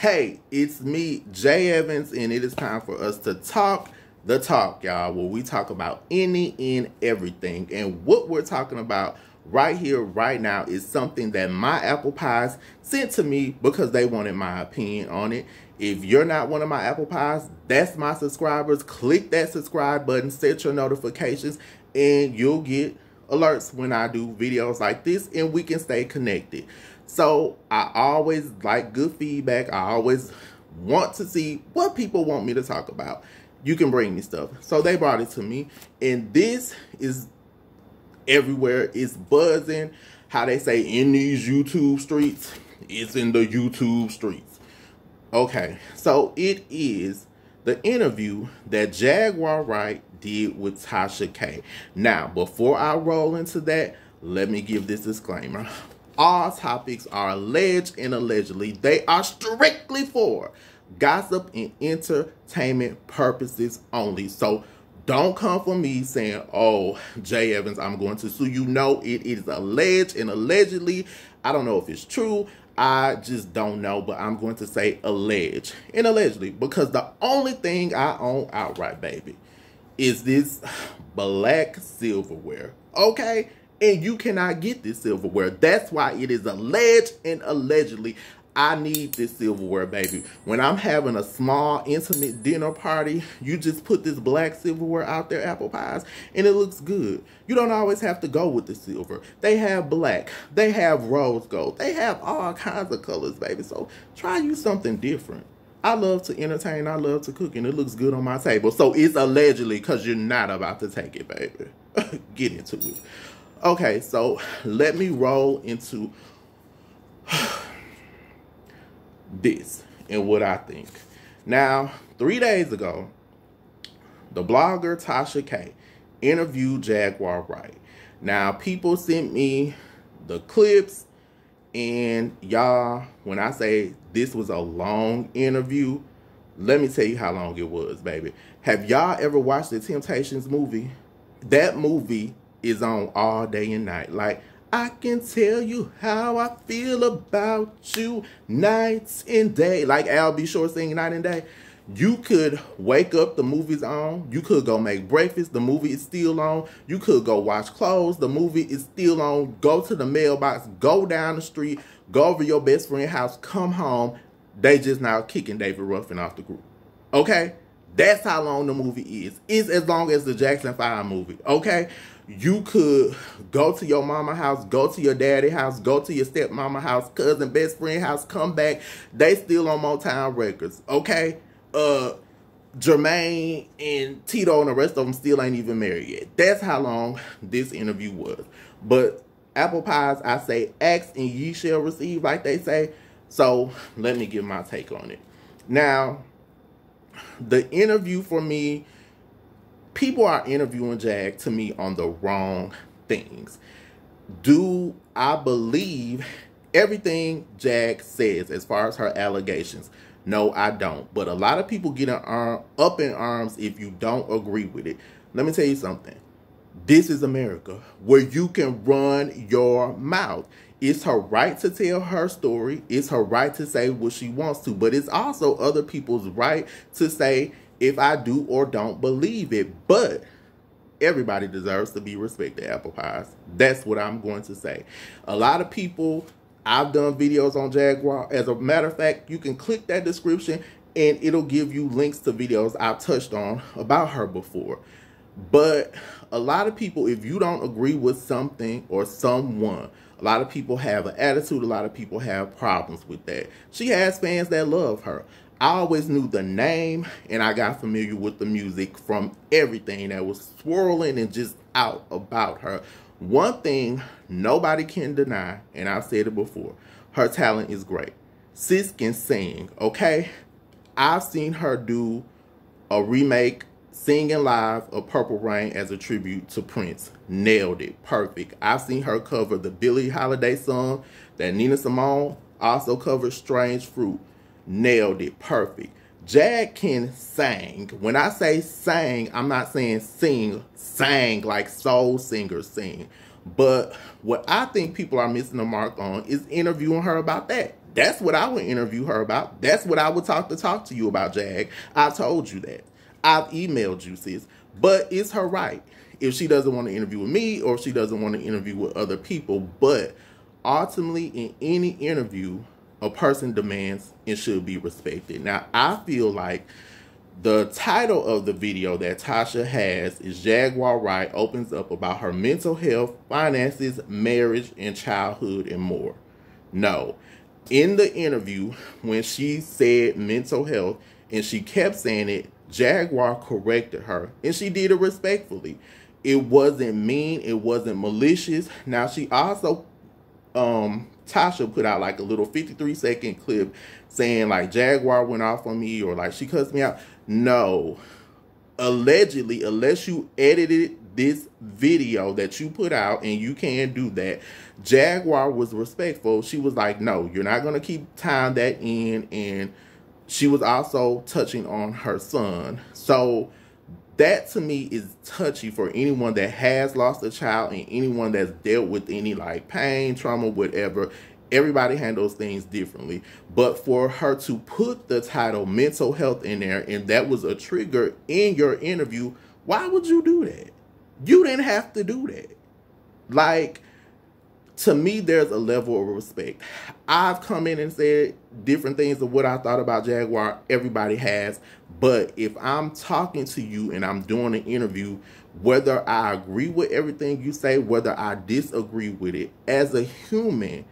Hey, it's me, Jay Evans, and it is time for us to talk the talk, y'all, where we talk about any and everything. And what we're talking about right here, right now, is something that my apple pies sent to me because they wanted my opinion on it. If you're not one of my apple pies, that's my subscribers. Click that subscribe button, set your notifications, and you'll get alerts when I do videos like this, and we can stay connected. So I always like good feedback. I always want to see what people want me to talk about. You can bring me stuff. So they brought it to me. And this is everywhere. It's buzzing. How they say in these YouTube streets, it's in the YouTube streets. Okay, so it is the interview that Jaguar Wright did with Tasha K. Now, before I roll into that, let me give this disclaimer all topics are alleged and allegedly. They are strictly for gossip and entertainment purposes only. So don't come for me saying, oh, Jay Evans, I'm going to sue you. No, it is alleged and allegedly. I don't know if it's true. I just don't know, but I'm going to say alleged and allegedly because the only thing I own outright, baby, is this black silverware. Okay? and you cannot get this silverware. That's why it is alleged and allegedly I need this silverware, baby. When I'm having a small, intimate dinner party, you just put this black silverware out there, apple pies, and it looks good. You don't always have to go with the silver. They have black. They have rose gold. They have all kinds of colors, baby. So try you something different. I love to entertain. I love to cook, and it looks good on my table. So it's allegedly because you're not about to take it, baby. Get into it. Okay, so let me roll into this and what I think. Now, three days ago, the blogger Tasha K interviewed Jaguar Wright. Now, people sent me the clips, and y'all, when I say this was a long interview, let me tell you how long it was, baby. Have y'all ever watched the Temptations movie? That movie is on all day and night. Like, I can tell you how I feel about you nights and day. Like Al B. Short singing night and day. You could wake up, the movie's on. You could go make breakfast, the movie is still on. You could go wash clothes, the movie is still on. Go to the mailbox, go down the street, go over your best friend's house, come home. They just now kicking David Ruffin off the group. Okay? That's how long the movie is. It's as long as the Jackson 5 movie. Okay? you could go to your mama house, go to your daddy house, go to your stepmama house, cousin, best friend house, come back. They still on Motown Records, okay? Uh, Jermaine and Tito and the rest of them still ain't even married yet. That's how long this interview was. But apple pies, I say, ask and ye shall receive, like they say. So let me give my take on it. Now, the interview for me people are interviewing Jag to me on the wrong things. Do I believe everything Jag says as far as her allegations? No, I don't. But a lot of people get arm, up in arms if you don't agree with it. Let me tell you something. This is America where you can run your mouth. It's her right to tell her story. It's her right to say what she wants to. But it's also other people's right to say if I do or don't believe it. But everybody deserves to be respected, apple pies. That's what I'm going to say. A lot of people, I've done videos on Jaguar. As a matter of fact, you can click that description and it'll give you links to videos I've touched on about her before. But a lot of people, if you don't agree with something or someone, a lot of people have an attitude, a lot of people have problems with that. She has fans that love her. I always knew the name and I got familiar with the music from everything that was swirling and just out about her. One thing nobody can deny, and I've said it before, her talent is great. Sis can sing, okay? I've seen her do a remake singing live of Purple Rain as a tribute to Prince. Nailed it. Perfect. I've seen her cover the Billie Holiday song that Nina Simone also covered Strange Fruit nailed it perfect. can sang. When I say sang, I'm not saying sing, sang like soul singers sing. But what I think people are missing the mark on is interviewing her about that. That's what I would interview her about. That's what I would talk to talk to you about, Jag. I told you that. I've emailed you, sis. But it's her right if she doesn't want to interview with me or if she doesn't want to interview with other people. But ultimately, in any interview, a person demands and should be respected. Now, I feel like the title of the video that Tasha has is Jaguar Wright opens up about her mental health, finances, marriage, and childhood, and more. No. In the interview, when she said mental health and she kept saying it, Jaguar corrected her and she did it respectfully. It wasn't mean, it wasn't malicious. Now, she also um Tasha put out like a little 53 second clip saying like Jaguar went off on me or like she cussed me out. No. Allegedly, unless you edited this video that you put out and you can do that, Jaguar was respectful. She was like, "No, you're not going to keep tying that in and she was also touching on her son. So that to me is touchy for anyone that has lost a child and anyone that's dealt with any like pain, trauma, whatever. Everybody handles things differently. But for her to put the title mental health in there and that was a trigger in your interview, why would you do that? You didn't have to do that. Like, to me, there's a level of respect. I've come in and said different things of what I thought about Jaguar. Everybody has. But if I'm talking to you and I'm doing an interview, whether I agree with everything you say, whether I disagree with it, as a human,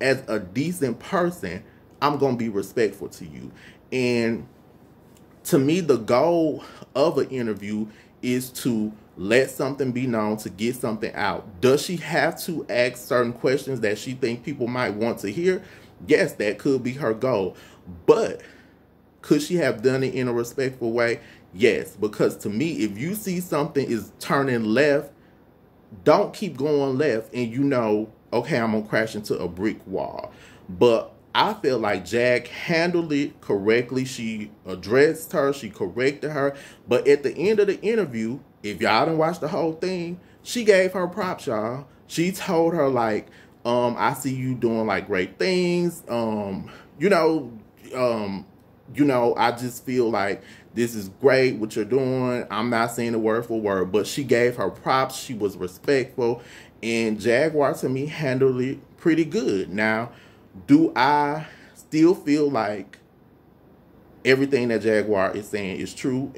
as a decent person, I'm going to be respectful to you. And to me, the goal of an interview is to let something be known to get something out does she have to ask certain questions that she think people might want to hear yes that could be her goal but could she have done it in a respectful way yes because to me if you see something is turning left don't keep going left and you know okay i'm gonna crash into a brick wall but I feel like Jack handled it correctly. She addressed her, she corrected her. But at the end of the interview, if y'all didn't watch the whole thing, she gave her props, y'all. She told her like, um, I see you doing like great things. Um, you know, um, you know, I just feel like this is great what you're doing. I'm not saying the word for word, but she gave her props. She was respectful, and Jaguar to me handled it pretty good. Now, do I still feel like everything that Jaguar is saying is true?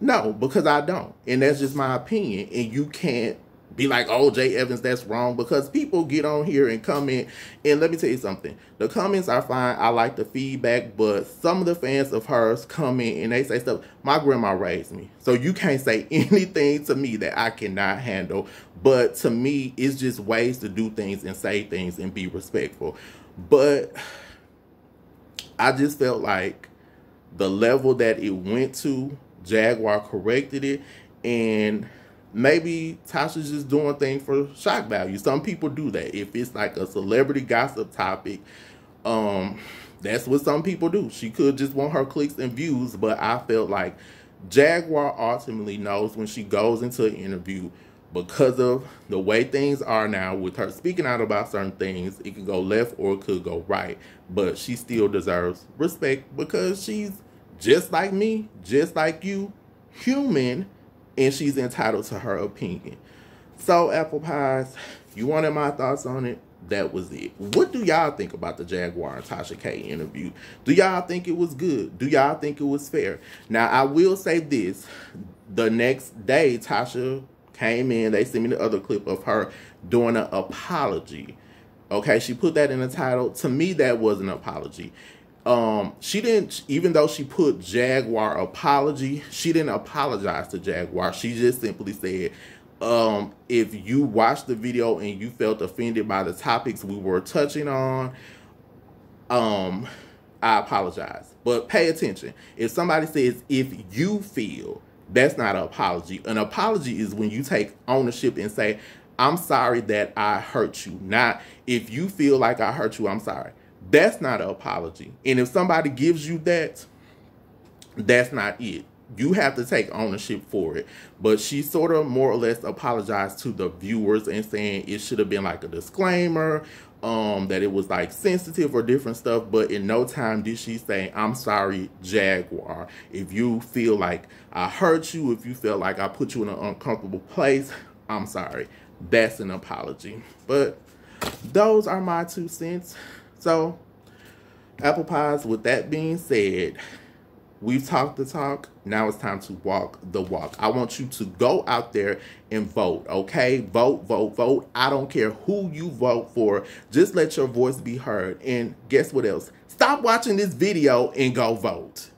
No, because I don't. And that's just my opinion. And you can't be like, oh, Jay Evans, that's wrong. Because people get on here and comment. And let me tell you something. The comments are fine. I like the feedback. But some of the fans of hers come in and they say stuff. My grandma raised me. So you can't say anything to me that I cannot handle. But to me, it's just ways to do things and say things and be respectful. But I just felt like the level that it went to Jaguar corrected it, and maybe Tasha's just doing things for shock value. Some people do that. If it's like a celebrity gossip topic, um, that's what some people do. She could just want her clicks and views, but I felt like Jaguar ultimately knows when she goes into an interview because of the way things are now with her speaking out about certain things, it could go left or it could go right. But she still deserves respect because she's just like me, just like you, human, and she's entitled to her opinion. So, Apple Pies, you wanted my thoughts on it. That was it. What do y'all think about the Jaguar and Tasha K interview? Do y'all think it was good? Do y'all think it was fair? Now, I will say this. The next day, Tasha came in. They sent me the other clip of her doing an apology. Okay, she put that in the title. To me, that was an apology. Um, she didn't, even though she put Jaguar apology, she didn't apologize to Jaguar. She just simply said, um, if you watched the video and you felt offended by the topics we were touching on, um, I apologize. But pay attention. If somebody says, if you feel, that's not an apology. An apology is when you take ownership and say, I'm sorry that I hurt you. Not if you feel like I hurt you, I'm sorry. That's not an apology. And if somebody gives you that, that's not it. You have to take ownership for it. But she sort of more or less apologized to the viewers and saying it should have been like a disclaimer, um, that it was like sensitive or different stuff. But in no time did she say, I'm sorry, Jaguar. If you feel like I hurt you, if you felt like I put you in an uncomfortable place, I'm sorry. That's an apology. But those are my two cents. So, apple pies, with that being said, we've talked the talk. Now it's time to walk the walk. I want you to go out there and vote, okay? Vote, vote, vote. I don't care who you vote for. Just let your voice be heard. And guess what else? Stop watching this video and go vote.